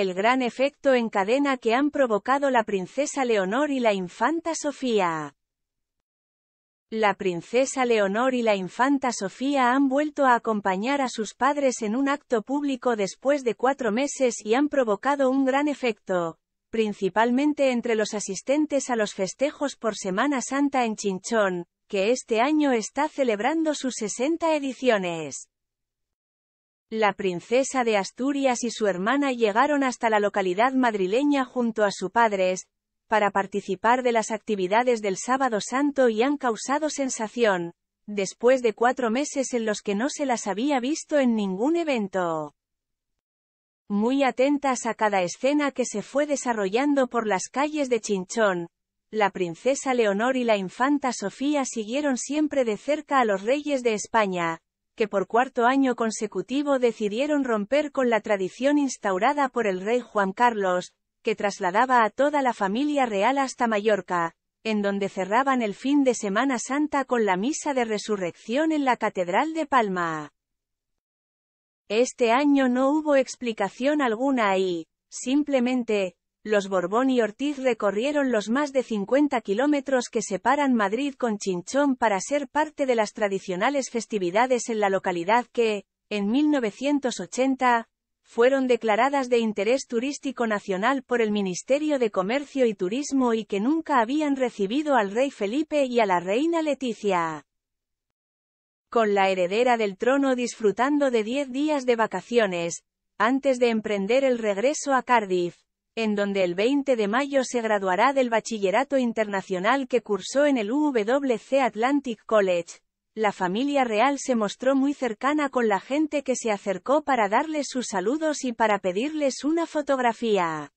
el gran efecto en cadena que han provocado la princesa Leonor y la infanta Sofía. La princesa Leonor y la infanta Sofía han vuelto a acompañar a sus padres en un acto público después de cuatro meses y han provocado un gran efecto, principalmente entre los asistentes a los festejos por Semana Santa en Chinchón, que este año está celebrando sus 60 ediciones. La princesa de Asturias y su hermana llegaron hasta la localidad madrileña junto a sus padres, para participar de las actividades del Sábado Santo y han causado sensación, después de cuatro meses en los que no se las había visto en ningún evento. Muy atentas a cada escena que se fue desarrollando por las calles de Chinchón, la princesa Leonor y la infanta Sofía siguieron siempre de cerca a los reyes de España, que por cuarto año consecutivo decidieron romper con la tradición instaurada por el rey Juan Carlos, que trasladaba a toda la familia real hasta Mallorca, en donde cerraban el fin de Semana Santa con la misa de resurrección en la Catedral de Palma. Este año no hubo explicación alguna y, simplemente, los Borbón y Ortiz recorrieron los más de 50 kilómetros que separan Madrid con Chinchón para ser parte de las tradicionales festividades en la localidad que, en 1980, fueron declaradas de interés turístico nacional por el Ministerio de Comercio y Turismo y que nunca habían recibido al rey Felipe y a la reina Leticia. Con la heredera del trono disfrutando de 10 días de vacaciones, antes de emprender el regreso a Cardiff, en donde el 20 de mayo se graduará del bachillerato internacional que cursó en el UWC Atlantic College. La familia real se mostró muy cercana con la gente que se acercó para darles sus saludos y para pedirles una fotografía.